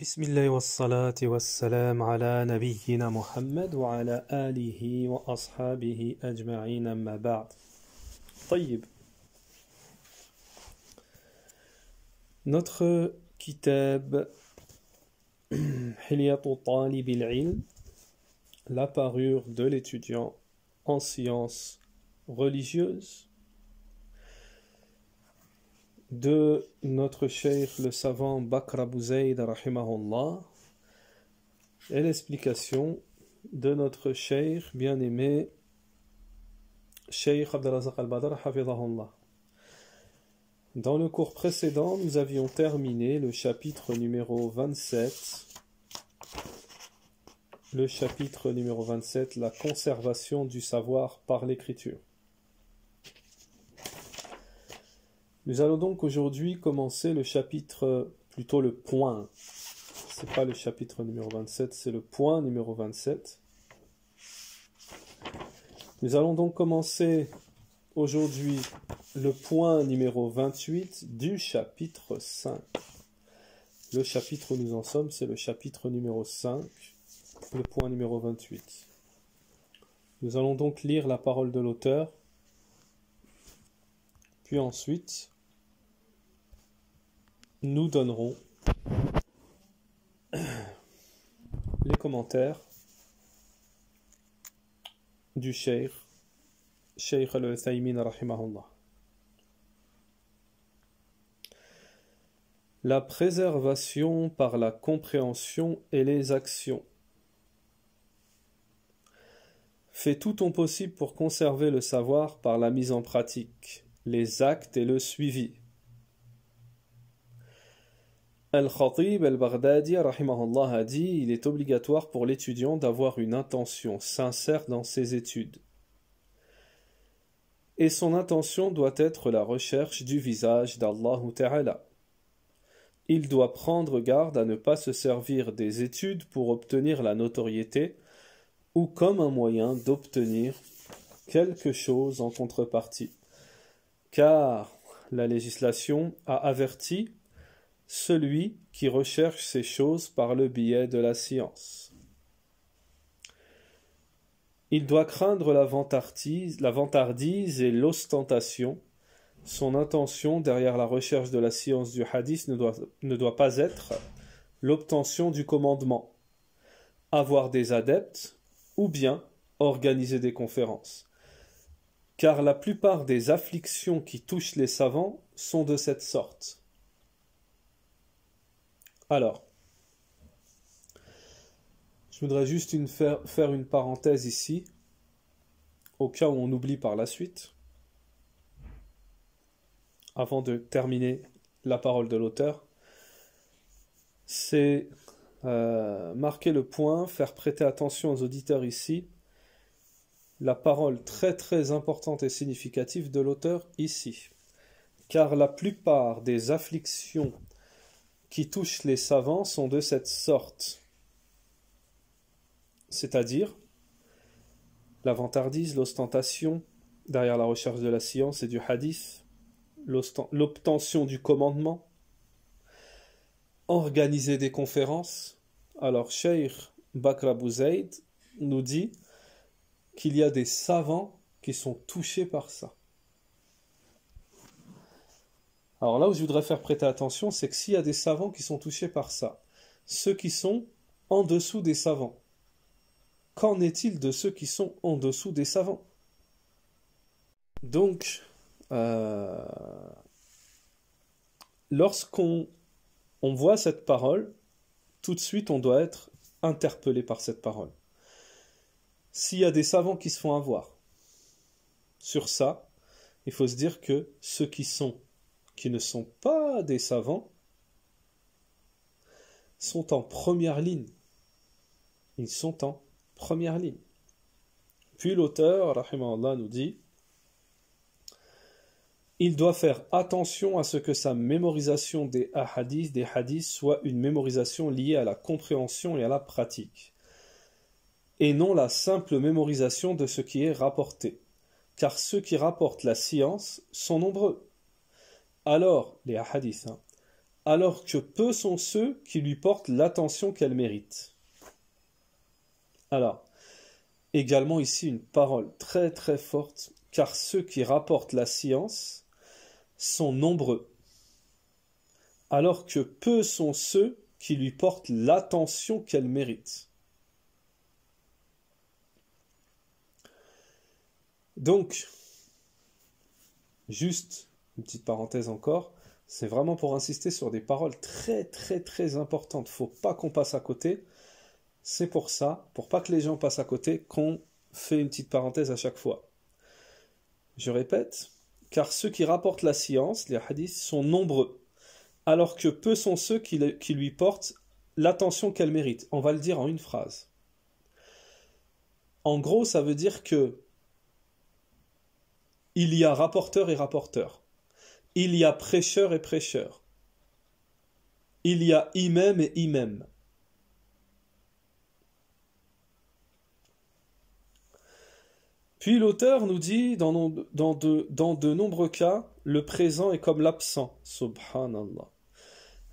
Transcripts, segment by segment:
Bismillah wa salati wa salam ala nabiyyina muhammad wa ala alihi wa ashabihi ajma'ina amma ba'd Notre kitab Hiliyatul tali la parure de l'étudiant en sciences religieuses de notre cheikh le savant Bakr Abou rahimahullah et l'explication de notre cheikh bien-aimé Cheikh Abdelazak al-Badr Dans le cours précédent, nous avions terminé le chapitre numéro 27 le chapitre numéro 27 la conservation du savoir par l'écriture. Nous allons donc aujourd'hui commencer le chapitre, euh, plutôt le point. C'est pas le chapitre numéro 27, c'est le point numéro 27. Nous allons donc commencer aujourd'hui le point numéro 28 du chapitre 5. Le chapitre où nous en sommes, c'est le chapitre numéro 5, le point numéro 28. Nous allons donc lire la parole de l'auteur, puis ensuite nous donnerons les commentaires du Cheikh, Cheikh al-Uthaymin rahimahullah. La préservation par la compréhension et les actions. Fais tout ton possible pour conserver le savoir par la mise en pratique, les actes et le suivi. Al-Khatib al-Baghdadi a dit il est obligatoire pour l'étudiant d'avoir une intention sincère dans ses études. Et son intention doit être la recherche du visage d'Allah Ta'ala. Il doit prendre garde à ne pas se servir des études pour obtenir la notoriété ou comme un moyen d'obtenir quelque chose en contrepartie. Car la législation a averti celui qui recherche ces choses par le biais de la science. Il doit craindre la vantardise, et l'ostentation. Son intention derrière la recherche de la science du hadith ne doit pas être l'obtention du commandement, avoir des adeptes ou bien organiser des conférences. Car la plupart des afflictions qui touchent les savants sont de cette sorte. Alors, je voudrais juste faire, une parenthèse ici, au cas où on oublie par la suite, avant de terminer la parole de l'auteur. C'est euh, marquer le point, faire prêter attention aux auditeurs ici, la parole très très importante et significative de l'auteur ici. Car la plupart des afflictions qui touchent les savants sont de cette sorte. C'est-à-dire l'avantardise, l'ostentation, derrière la recherche de la science et du hadith, l'obtention du commandement, organiser des conférences. Alors, Sheikh Bakr Bouzaïd nous dit qu'il y a des savants qui sont touchés par ça. Alors là où je voudrais faire prêter attention, c'est que s'il y a des savants qui sont touchés par ça, ceux qui sont en dessous des savants, qu'en est-il de ceux qui sont en dessous des savants Donc, euh, lorsqu'on voit cette parole, tout de suite on doit être interpellé par cette parole. S'il y a des savants qui se font avoir sur ça, il faut se dire que ceux qui sont qui ne sont pas des savants, sont en première ligne. Ils sont en première ligne. Puis l'auteur, Allah nous dit il doit faire attention à ce que sa mémorisation des hadiths, des hadiths soit une mémorisation liée à la compréhension et à la pratique, et non la simple mémorisation de ce qui est rapporté, car ceux qui rapportent la science sont nombreux alors les hadiths, hein. alors que peu sont ceux qui lui portent l'attention qu'elle mérite. Alors, également ici une parole très très forte, car ceux qui rapportent la science sont nombreux, alors que peu sont ceux qui lui portent l'attention qu'elle mérite. Donc, juste une petite parenthèse encore, c'est vraiment pour insister sur des paroles très très très importantes. Faut pas qu'on passe à côté. C'est pour ça, pour pas que les gens passent à côté, qu'on fait une petite parenthèse à chaque fois. Je répète, car ceux qui rapportent la science, les hadiths, sont nombreux, alors que peu sont ceux qui, lui portent l'attention qu'elle mérite. On va le dire en une phrase. En gros, ça veut dire que il y a rapporteur et rapporteurs. Il y a prêcheur et prêcheur. Il y a imam et imam. Puis l'auteur nous dit, dans, de, dans de nombreux cas, le présent est comme l'absent, subhanallah.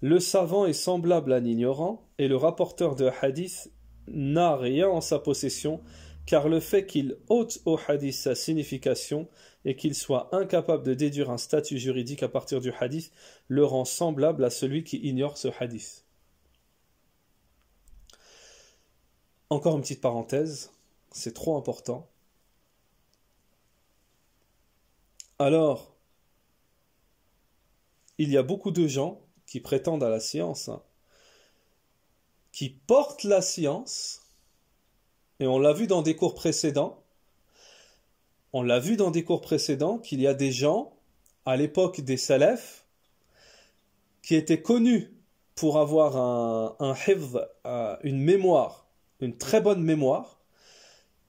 Le savant est semblable à l'ignorant, et le rapporteur de hadith n'a rien en sa possession car le fait qu'il ôte au hadith sa signification et qu'il soit incapable de déduire un statut juridique à partir du hadith le rend semblable à celui qui ignore ce hadith. Encore une petite parenthèse, c'est trop important. Alors, il y a beaucoup de gens qui prétendent à la science, hein, qui portent la science, et on l'a vu dans des cours précédents, on l'a vu dans des cours précédents qu'il y a des gens, à l'époque des Salaf, qui étaient connus pour avoir un, un euh, une mémoire, une très bonne mémoire.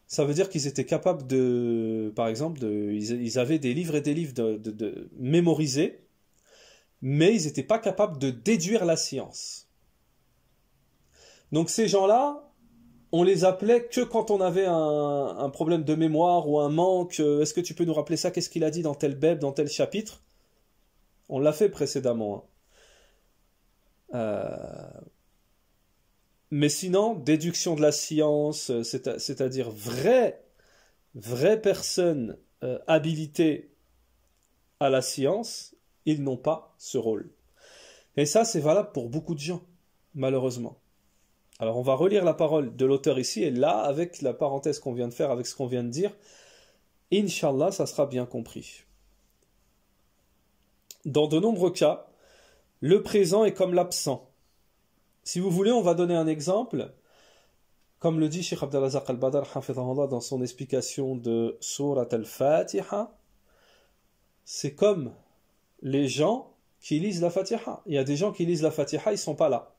Ça veut dire qu'ils étaient capables de, par exemple, ils, avaient des livres et des livres de, de mémoriser, mais ils n'étaient pas capables de déduire la science. Donc ces gens-là, on les appelait que quand on avait un, problème de mémoire ou un manque. Euh, est-ce que tu peux nous rappeler ça Qu'est-ce qu'il a dit dans tel beb, dans tel chapitre On l'a fait précédemment. Hein. Euh, mais sinon, déduction de la science, euh, c'est-à-dire vraie, vraie personne habilitée à la science, ils n'ont pas ce rôle. Et ça, c'est valable pour beaucoup de gens, malheureusement. Alors on va relire la parole de l'auteur ici et là, avec la parenthèse qu'on vient de faire, avec ce qu'on vient de dire, inshallah, ça sera bien compris. Dans de nombreux cas, le présent est comme l'absent. Si vous voulez, on va donner un exemple. Comme le dit Sheikh Abdallah al-Badr dans son explication de Surat al-Fatiha, c'est comme les gens qui lisent la Fatiha. Il y a des gens qui lisent la Fatiha, ils ne sont pas là.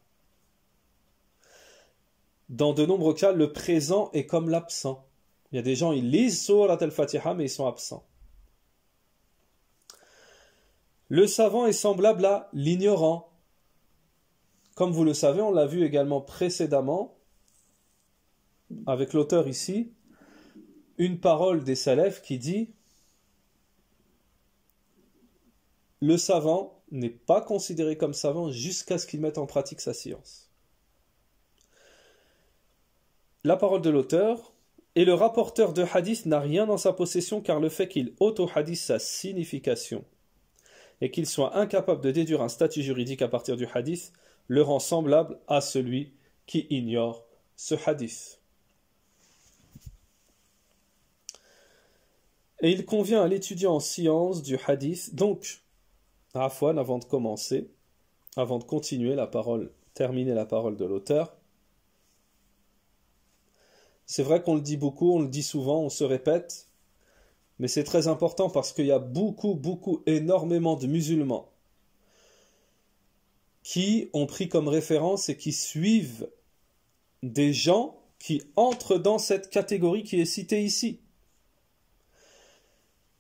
Dans de nombreux cas, le présent est comme l'absent. Il y a des gens, ils lisent Surat al-Fatiha, mais ils sont absents. Le savant est semblable à l'ignorant. Comme vous le savez, on l'a vu également précédemment, avec l'auteur ici, une parole des salafs qui dit Le savant n'est pas considéré comme savant jusqu'à ce qu'il mette en pratique sa science la parole de l'auteur, et le rapporteur de hadith n'a rien dans sa possession car le fait qu'il auto au hadith sa signification et qu'il soit incapable de déduire un statut juridique à partir du hadith le rend semblable à celui qui ignore ce hadith. Et il convient à l'étudiant en sciences du hadith, donc, à Afwan, avant de commencer, avant de continuer la parole, terminer la parole de l'auteur, c'est vrai qu'on le dit beaucoup, on le dit souvent, on se répète, mais c'est très important parce qu'il y a beaucoup, beaucoup, énormément de musulmans qui ont pris comme référence et qui suivent des gens qui entrent dans cette catégorie qui est citée ici.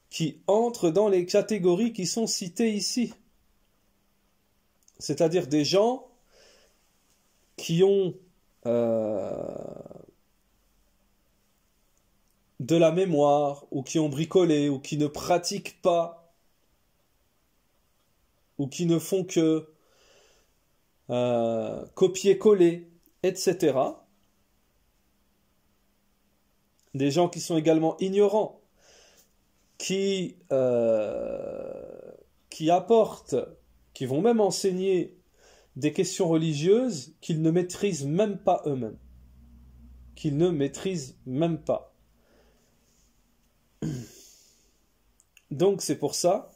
Qui entrent dans les catégories qui sont citées ici. C'est-à-dire des gens qui ont euh, de la mémoire ou qui ont bricolé ou qui ne pratiquent pas ou qui ne font que euh, copier-coller, etc. Des gens qui sont également ignorants, qui, euh, qui apportent, qui vont même enseigner des questions religieuses qu'ils ne maîtrisent même pas eux-mêmes. Qu'ils ne maîtrisent même pas. Donc c'est pour ça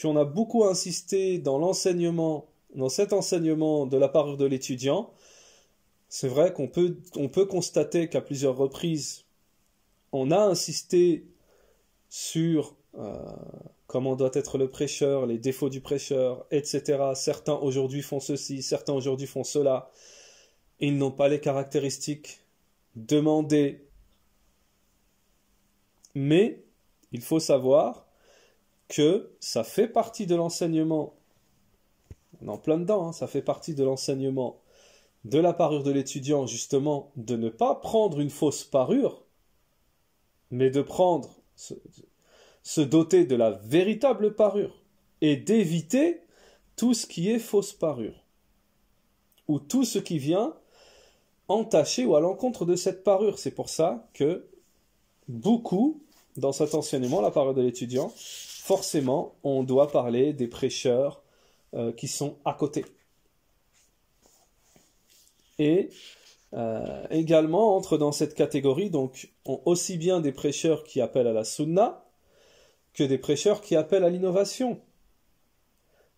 qu'on a beaucoup insisté dans l'enseignement, dans cet enseignement de la part de l'étudiant. C'est vrai qu'on peut, on peut constater qu'à plusieurs reprises, on a insisté sur euh, comment doit être le prêcheur, les défauts du prêcheur, etc. Certains aujourd'hui font ceci, certains aujourd'hui font cela. Ils n'ont pas les caractéristiques demandées mais il faut savoir que ça fait partie de l'enseignement, en plein dedans, hein, ça fait partie de l'enseignement de la parure de l'étudiant, justement, de ne pas prendre une fausse parure, mais de prendre, se, se doter de la véritable parure et d'éviter tout ce qui est fausse parure ou tout ce qui vient entaché ou à l'encontre de cette parure. C'est pour ça que beaucoup dans cet enseignement, la parole de l'étudiant, forcément, on doit parler des prêcheurs euh, qui sont à côté. Et euh, également entre dans cette catégorie, donc, ont aussi bien des prêcheurs qui appellent à la sunna que des prêcheurs qui appellent à l'innovation.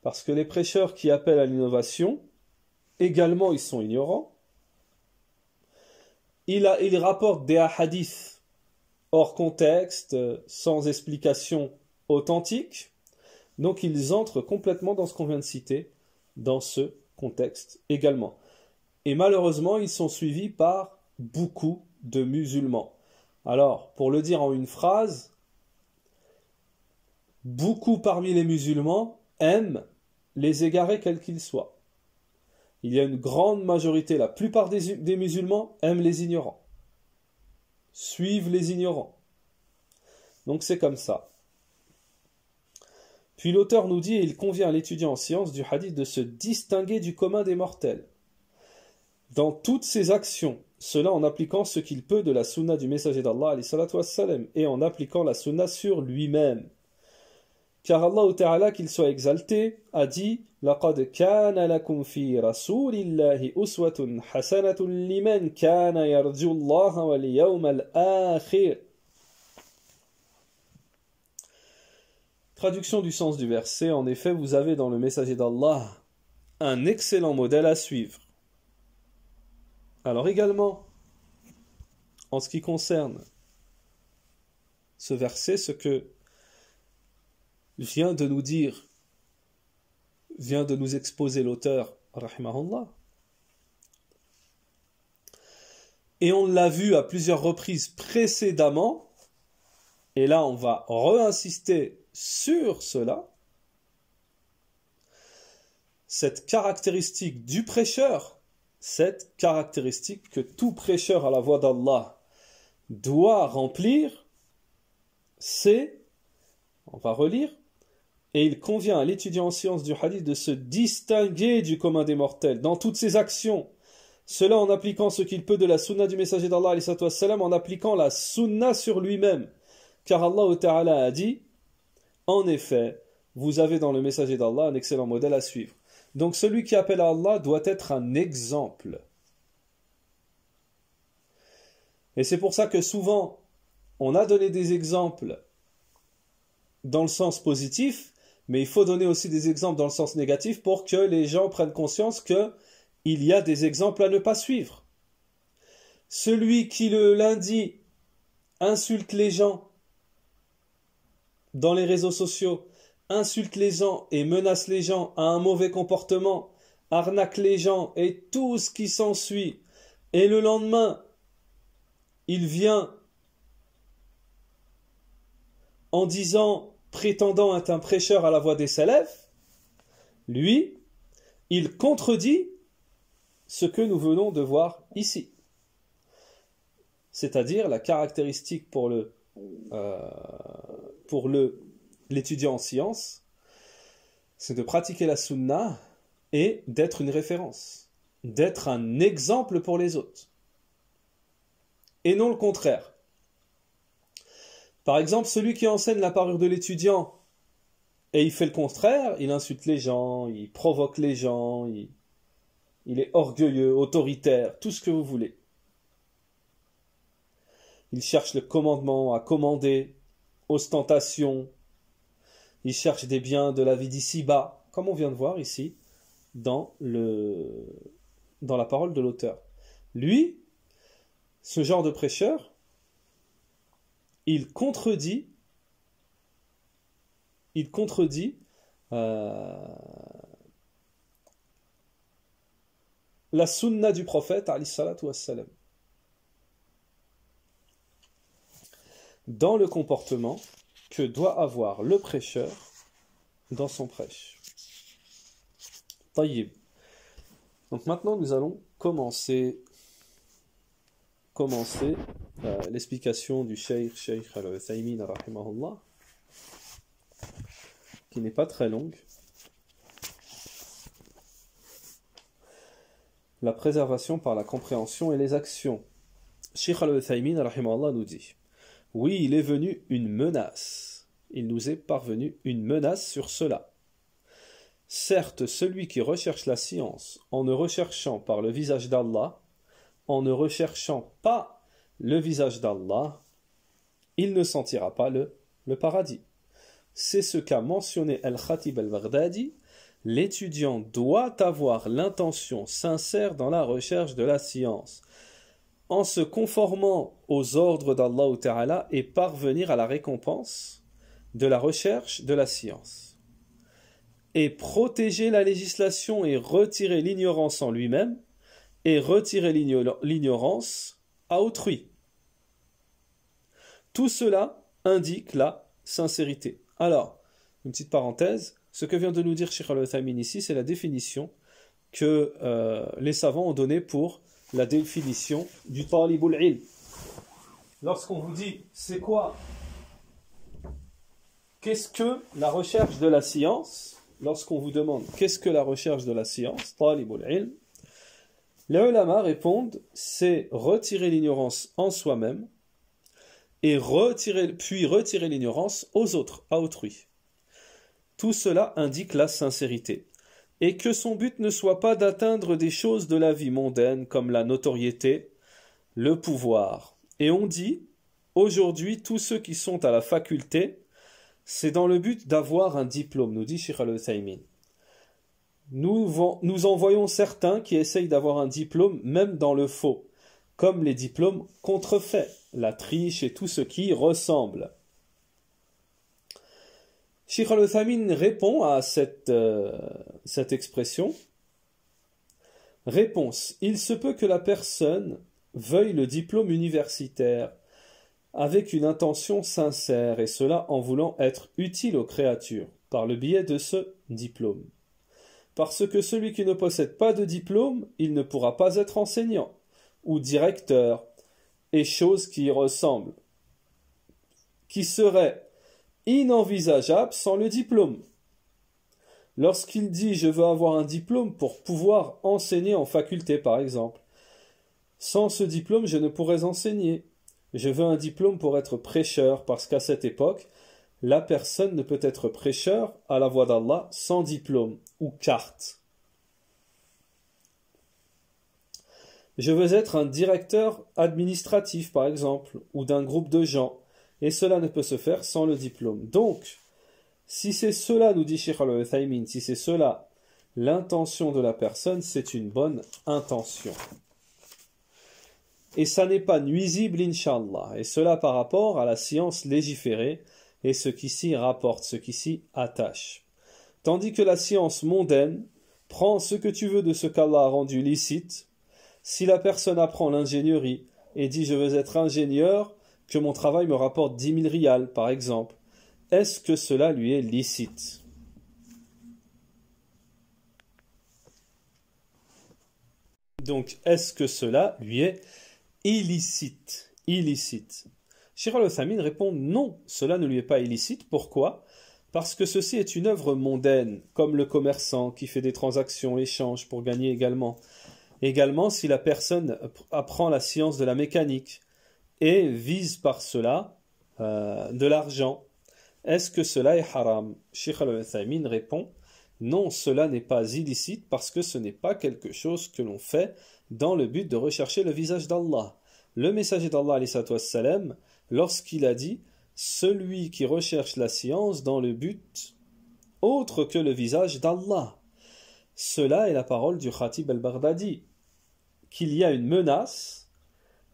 Parce que les prêcheurs qui appellent à l'innovation, également, ils sont ignorants. Ils, rapportent des hadiths hors contexte, sans explication authentique. Donc ils entrent complètement dans ce qu'on vient de citer, dans ce contexte également. Et malheureusement, ils sont suivis par beaucoup de musulmans. Alors, pour le dire en une phrase, beaucoup parmi les musulmans aiment les égarés quels qu'ils soient. Il y a une grande majorité, la plupart des, des musulmans aiment les ignorants suivent les ignorants. Donc c'est comme ça. Puis l'auteur nous dit, il convient à l'étudiant en sciences du hadith de se distinguer du commun des mortels dans toutes ses actions, cela en appliquant ce qu'il peut de la sunna du messager d'Allah et en appliquant la sunna sur lui-même. Car Allah qu'il soit exalté, a dit la de à uswatun, Traduction du sens du verset, en effet, vous avez dans le messager d'Allah un excellent modèle à suivre. Alors également, en ce qui concerne ce verset, ce que vient de nous dire, vient de nous exposer l'auteur, rahimahullah. Et on l'a vu à plusieurs reprises précédemment, et là on va réinsister sur cela, cette caractéristique du prêcheur, cette caractéristique que tout prêcheur à la voix d'Allah doit remplir, c'est, on va relire, et il convient à l'étudiant en sciences du hadith de se distinguer du commun des mortels dans toutes ses actions. Cela en appliquant ce qu'il peut de la sunna du messager d'Allah, en appliquant la sunna sur lui-même. Car Allah a dit En effet, vous avez dans le messager d'Allah un excellent modèle à suivre. Donc celui qui appelle à Allah doit être un exemple. Et c'est pour ça que souvent, on a donné des exemples dans le sens positif, mais il faut donner aussi des exemples dans le sens négatif pour que les gens prennent conscience qu'il il y a des exemples à ne pas suivre. Celui qui le lundi insulte les gens dans les réseaux sociaux, insulte les gens et menace les gens à un mauvais comportement, arnaque les gens et tout ce qui s'ensuit, et le lendemain, il vient en disant prétendant être un prêcheur à la voix des élèves, lui, il contredit ce que nous venons de voir ici. C'est-à-dire la caractéristique pour le euh, pour le l'étudiant en sciences, c'est de pratiquer la sunna et d'être une référence, d'être un exemple pour les autres. Et non le contraire. Par exemple, celui qui enseigne la parure de l'étudiant et il fait le contraire, il insulte les gens, il provoque les gens, il, il est orgueilleux, autoritaire, tout ce que vous voulez. Il cherche le commandement à commander, ostentation, il cherche des biens de la vie d'ici-bas, comme on vient de voir ici dans, le, dans la parole de l'auteur. Lui, ce genre de prêcheur, il contredit, il contredit euh, la sunna du prophète, wassalam, dans le comportement que doit avoir le prêcheur dans son prêche. Taïb. Donc maintenant, nous allons commencer commencer euh, l'explication du Shaykh Shaykh al-Uthaymin qui n'est pas très longue. La préservation par la compréhension et les actions. Sheikh al-Uthaymin rahimahullah nous dit Oui, il est venu une menace. Il nous est parvenu une menace sur cela. Certes, celui qui recherche la science en ne recherchant par le visage d'Allah en ne recherchant pas le visage d'Allah, il ne sentira pas le, paradis. C'est ce qu'a mentionné Al-Khatib al-Baghdadi. L'étudiant doit avoir l'intention sincère dans la recherche de la science, en se conformant aux ordres d'Allah Ta'ala et parvenir à la récompense de la recherche de la science. Et protéger la législation et retirer l'ignorance en lui-même, et retirer l'ignorance à autrui. Tout cela indique la sincérité. Alors, une petite parenthèse, ce que vient de nous dire Sheikh al ici, c'est la définition que euh, les savants ont donnée pour la définition du talibul ilm. Lorsqu'on vous dit c'est quoi Qu'est-ce que la recherche de la science Lorsqu'on vous demande qu'est-ce que la recherche de la science, talibul ilm, les ulama répondent, c'est retirer l'ignorance en soi-même et retirer, puis retirer l'ignorance aux autres, à autrui. Tout cela indique la sincérité, et que son but ne soit pas d'atteindre des choses de la vie mondaine comme la notoriété, le pouvoir. Et on dit, aujourd'hui, tous ceux qui sont à la faculté, c'est dans le but d'avoir un diplôme, nous dit Sheikh al nous, en voyons certains qui essayent d'avoir un diplôme même dans le faux, comme les diplômes contrefaits, la triche et tout ce qui ressemble. Sheikh répond à cette, euh, cette expression. Réponse. Il se peut que la personne veuille le diplôme universitaire avec une intention sincère et cela en voulant être utile aux créatures par le biais de ce diplôme parce que celui qui ne possède pas de diplôme, il ne pourra pas être enseignant ou directeur, et choses qui y ressemblent, qui seraient inenvisageables sans le diplôme. Lorsqu'il dit je veux avoir un diplôme pour pouvoir enseigner en faculté, par exemple, sans ce diplôme, je ne pourrais enseigner. Je veux un diplôme pour être prêcheur, parce qu'à cette époque, la personne ne peut être prêcheur à la voix d'Allah sans diplôme ou carte. Je veux être un directeur administratif, par exemple, ou d'un groupe de gens, et cela ne peut se faire sans le diplôme. Donc, si c'est cela, nous dit Sheikh al si c'est cela, l'intention de la personne, c'est une bonne intention. Et ça n'est pas nuisible, inshallah. Et cela par rapport à la science légiférée et ce qui s'y rapporte, ce qui s'y attache. Tandis que la science mondaine prend ce que tu veux de ce qu'Allah a rendu licite. Si la personne apprend l'ingénierie et dit je veux être ingénieur, que mon travail me rapporte dix mille rials par exemple, est-ce que cela lui est licite Donc, est-ce que cela lui est illicite Illicite. le famine répond non, cela ne lui est pas illicite. Pourquoi parce que ceci est une œuvre mondaine, comme le commerçant qui fait des transactions, échanges pour gagner également. Également, si la personne apprend la science de la mécanique et vise par cela euh, de l'argent, est-ce que cela est haram Sheikh al-Uthaymin répond Non, cela n'est pas illicite parce que ce n'est pas quelque chose que l'on fait dans le but de rechercher le visage d'Allah. Le messager d'Allah, lorsqu'il a dit celui qui recherche la science dans le but autre que le visage d'Allah. Cela est la parole du Khatib al bardadi qu'il y a une menace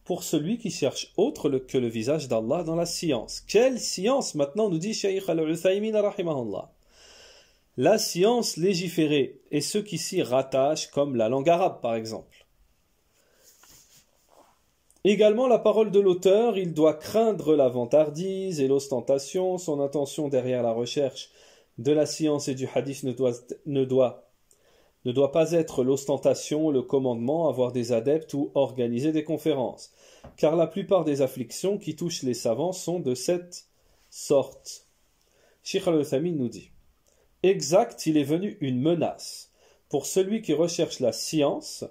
pour celui qui cherche autre que le visage d'Allah dans la science. Quelle science maintenant nous dit Shaykh al-Uthaymin rahimahullah La science légiférée et ceux qui s'y rattachent comme la langue arabe par exemple. Également la parole de l'auteur, il doit craindre la vantardise et l'ostentation, son intention derrière la recherche de la science et du hadith ne doit, ne doit, pas être l'ostentation, le commandement, avoir des adeptes ou organiser des conférences, car la plupart des afflictions qui touchent les savants sont de cette sorte. Sheikh al nous dit Exact, il est venu une menace pour celui qui recherche la science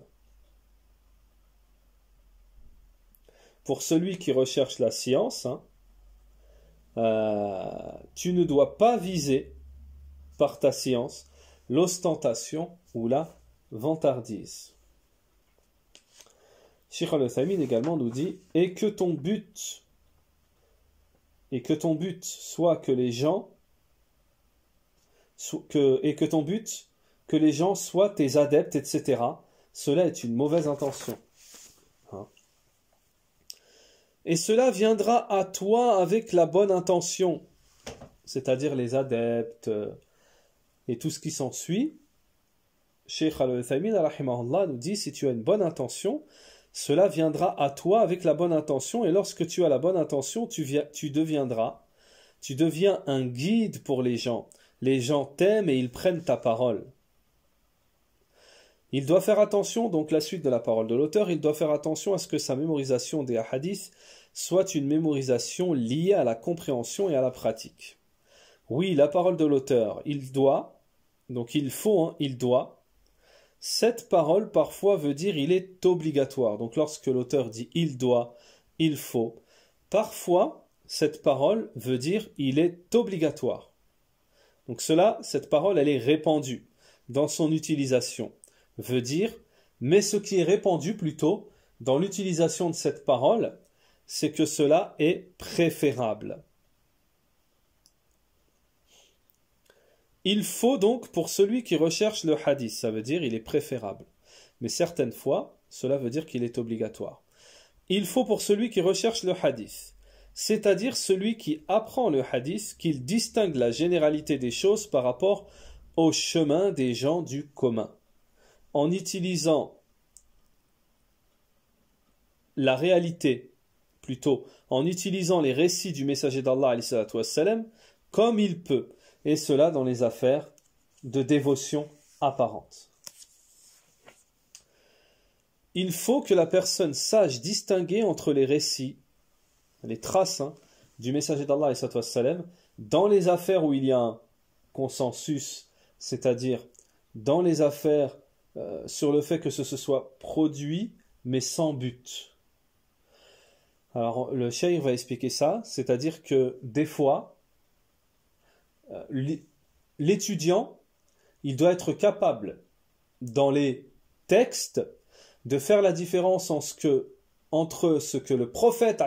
pour celui qui recherche la science, hein, euh, tu ne dois pas viser par ta science l'ostentation ou la vantardise. le al également nous dit Et que ton but, et que ton but soit que les gens, que, et que ton but, que les gens soient tes adeptes, etc. Cela est une mauvaise intention et cela viendra à toi avec la bonne intention, c'est-à-dire les adeptes euh, et tout ce qui s'ensuit. Cheikh Al-Uthaymin nous dit si tu as une bonne intention, cela viendra à toi avec la bonne intention, et lorsque tu as la bonne intention, tu, tu deviendras, tu deviens un guide pour les gens. Les gens t'aiment et ils prennent ta parole. Il doit faire attention, donc la suite de la parole de l'auteur, il doit faire attention à ce que sa mémorisation des hadiths soit une mémorisation liée à la compréhension et à la pratique. Oui, la parole de l'auteur, il doit, donc il faut, hein, il doit. Cette parole parfois veut dire il est obligatoire. Donc lorsque l'auteur dit il doit, il faut, parfois cette parole veut dire il est obligatoire. Donc cela, cette parole, elle est répandue dans son utilisation veut dire mais ce qui est répandu plutôt dans l'utilisation de cette parole, c'est que cela est préférable. Il faut donc pour celui qui recherche le hadith, ça veut dire il est préférable. Mais certaines fois, cela veut dire qu'il est obligatoire. Il faut pour celui qui recherche le hadith, c'est-à-dire celui qui apprend le hadith, qu'il distingue la généralité des choses par rapport au chemin des gens du commun en utilisant la réalité, plutôt, en utilisant les récits du messager d'Allah, comme il peut, et cela dans les affaires de dévotion apparente. Il faut que la personne sache distinguer entre les récits, les traces hein, du messager d'Allah, dans les affaires où il y a un consensus, c'est-à-dire dans les affaires euh, sur le fait que ce se soit produit, mais sans but. Alors, le shaykh va expliquer ça, c'est-à-dire que des fois, euh, l'étudiant, il doit être capable, dans les textes, de faire la différence entre ce que le prophète,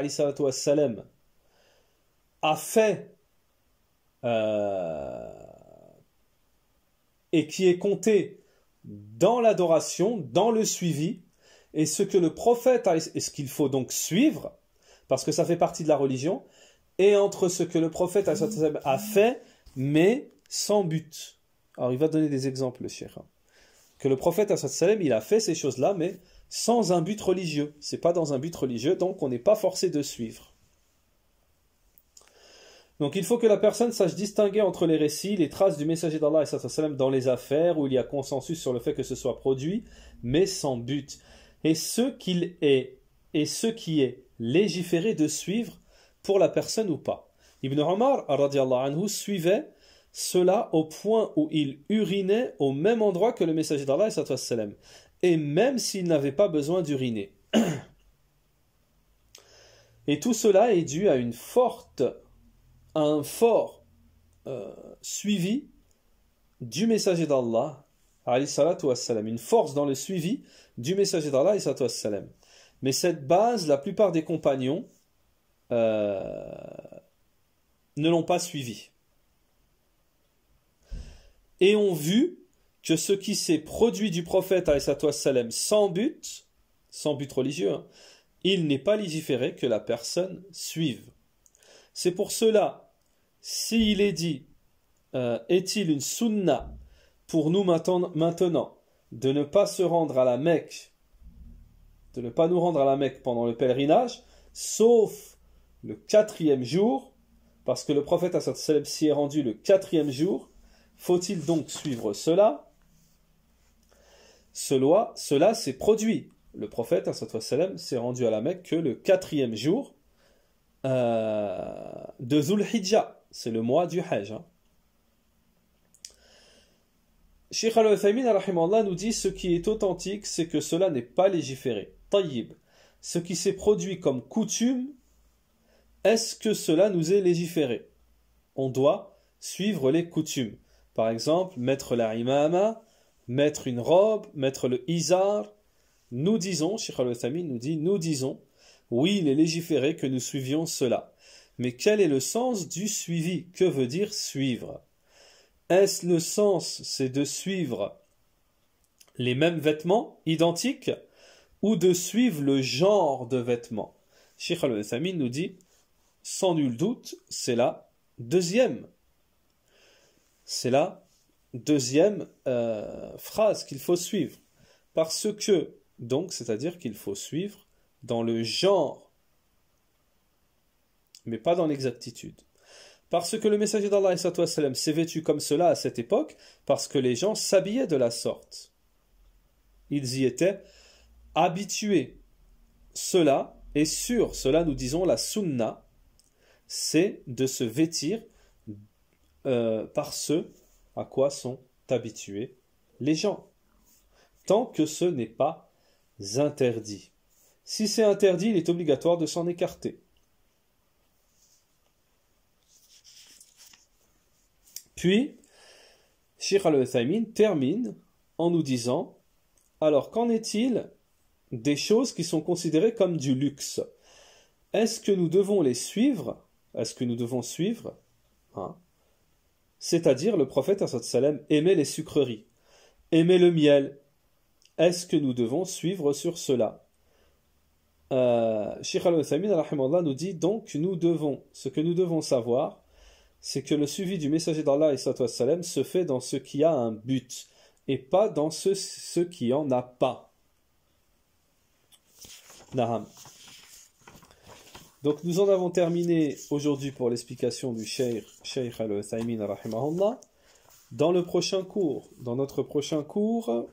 a fait euh, et qui est compté dans l'adoration, dans le suivi, et ce que le prophète a, ce qu'il faut donc suivre, parce que ça fait partie de la religion, et entre ce que le prophète a fait, mais sans but. Alors il va donner des exemples, le hein. Que le prophète il a fait ces choses-là, mais sans un but religieux. C'est pas dans un but religieux, donc on n'est pas forcé de suivre. Donc il faut que la personne sache distinguer entre les récits, les traces du messager d'Allah dans les affaires où il y a consensus sur le fait que ce soit produit, mais sans but, et ce qu'il est, et ce qui est légiféré de suivre pour la personne ou pas. Ibn Omar anhu, suivait cela au point où il urinait au même endroit que le messager d'Allah et même s'il n'avait pas besoin d'uriner. Et tout cela est dû à une forte un fort euh, suivi du messager d'Allah, une force dans le suivi du messager d'Allah, mais cette base, la plupart des compagnons euh, ne l'ont pas suivi et ont vu que ce qui s'est produit du prophète salam sans but, sans but religieux, hein, il n'est pas légiféré que la personne suive. C'est pour cela s'il est dit, euh, est-il une sunna pour nous maintenant de ne pas se rendre à la Mecque, de ne pas nous rendre à la Mecque pendant le pèlerinage, sauf le quatrième jour, parce que le prophète Assad s'y est rendu le quatrième jour, faut-il donc suivre cela Cela, cela s'est produit. Le prophète s'est rendu à la Mecque que le quatrième jour euh, de Zulhijjah. C'est le mois du Hajj. Hein. Sheikh al nous dit ce qui est authentique, c'est que cela n'est pas légiféré. Tayyib. Ce qui s'est produit comme coutume, est-ce que cela nous est légiféré On doit suivre les coutumes. Par exemple, mettre la imama, mettre une robe, mettre le izar. Nous disons, Sheikh al nous dit, nous disons, oui, il est légiféré que nous suivions cela. Mais quel est le sens du suivi Que veut dire suivre Est-ce le sens, c'est de suivre les mêmes vêtements identiques ou de suivre le genre de vêtements Sheikh al samin nous dit sans nul doute, c'est la deuxième. C'est la deuxième euh, phrase qu'il faut suivre. Parce que, donc, c'est-à-dire qu'il faut suivre dans le genre mais pas dans l'exactitude. Parce que le messager d'Allah s'est vêtu comme cela à cette époque, parce que les gens s'habillaient de la sorte. Ils y étaient habitués. Cela et sur cela nous disons la sunna, c'est de se vêtir euh, par ce à quoi sont habitués les gens, tant que ce n'est pas interdit. Si c'est interdit, il est obligatoire de s'en écarter. Puis, Sheikh al termine en nous disant Alors, qu'en est-il des choses qui sont considérées comme du luxe Est-ce que nous devons les suivre Est-ce que nous devons suivre hein? C'est-à-dire, le prophète aimait les sucreries, aimait le miel. Est-ce que nous devons suivre sur cela euh, al nous dit donc nous devons, ce que nous devons savoir, c'est que le suivi du messager d'Allah se fait dans ce qui a un but et pas dans ce, ce qui en a pas. Naham. Donc nous en avons terminé aujourd'hui pour l'explication du Sheikh, al-Uthaymin rahimahullah. Dans le prochain cours, dans notre prochain cours,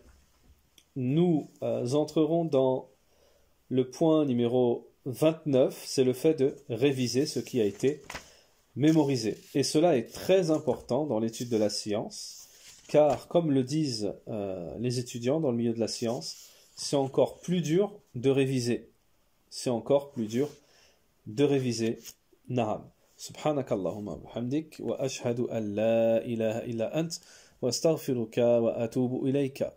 nous euh, entrerons dans le point numéro 29, c'est le fait de réviser ce qui a été mémoriser. Et cela est très important dans l'étude de la science, car comme le disent euh, les étudiants dans le milieu de la science, c'est encore plus dur de réviser. C'est encore plus dur de réviser. Naham. Subhanakallahumma wa ashhadu an ilaha illa ant wa astaghfiruka wa ilayka.